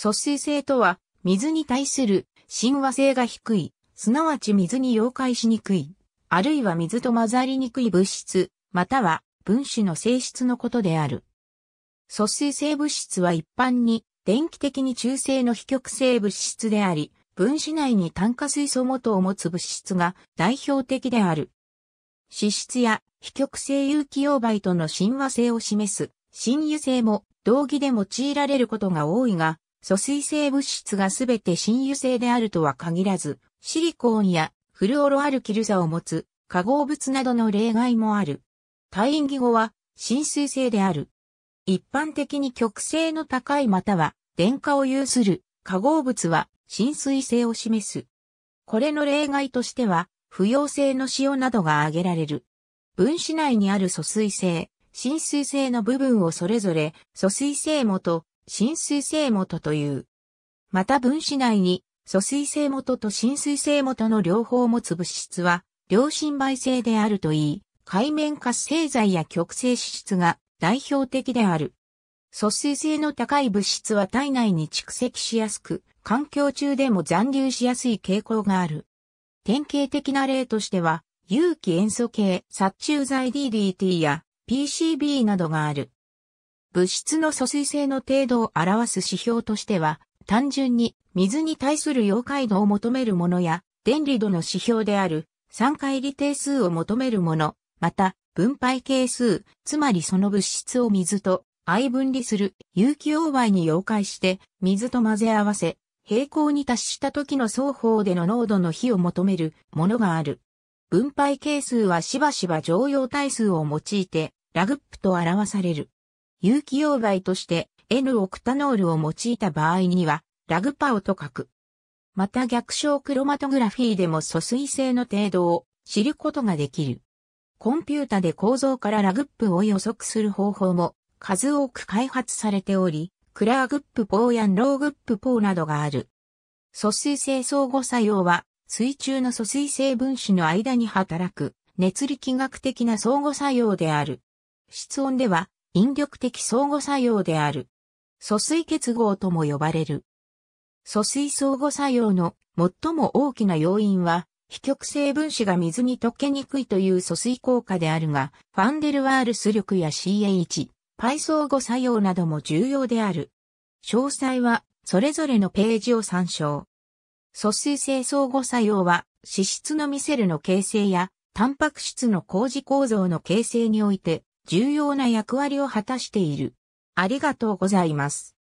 疎水性とは、水に対する親和性が低い、すなわち水に溶解しにくい、あるいは水と混ざりにくい物質、または分子の性質のことである。疎水性物質は一般に電気的に中性の非極性物質であり、分子内に炭化水素元を持つ物質が代表的である。脂質や非極性有機溶媒との親和性を示す親油性も同義で用いられることが多いが、疎水性物質がすべて真油性であるとは限らず、シリコーンやフルオロアルキル座を持つ化合物などの例外もある。単院義語は浸水性である。一般的に極性の高いまたは電化を有する化合物は浸水性を示す。これの例外としては、不溶性の塩などが挙げられる。分子内にある疎水性、浸水性の部分をそれぞれ疎水性元、浸水性元という。また分子内に、疎水性元と浸水性元の両方を持つ物質は、良心媒性であるといい、海面活性剤や極性脂質が代表的である。疎水性の高い物質は体内に蓄積しやすく、環境中でも残留しやすい傾向がある。典型的な例としては、有機塩素系殺虫剤 DDT や PCB などがある。物質の疎水性の程度を表す指標としては、単純に水に対する溶解度を求めるものや、電離度の指標である酸化入り定数を求めるもの、また分配係数、つまりその物質を水と相分離する有機溶媒に溶解して水と混ぜ合わせ、平行に達した時の双方での濃度の比を求めるものがある。分配係数はしばしば常用対数を用いてラグップと表される。有機溶媒として N オクタノールを用いた場合には、ラグパオと書く。また逆小クロマトグラフィーでも疎水性の程度を知ることができる。コンピュータで構造からラグップを予測する方法も数多く開発されており、クラーグップポーやンローグップポーなどがある。疎水性相互作用は、水中の疎水性分子の間に働く熱力学的な相互作用である。室温では引力的相互作用である。疎水結合とも呼ばれる。疎水相互作用の最も大きな要因は、非極性分子が水に溶けにくいという疎水効果であるが、ファンデルワールス力や CH、パイ相互作用なども重要である。詳細は、それぞれのページを参照。疎水性相互作用は、脂質のミセルの形成や、タンパク質の工事構造の形成において、重要な役割を果たしている。ありがとうございます。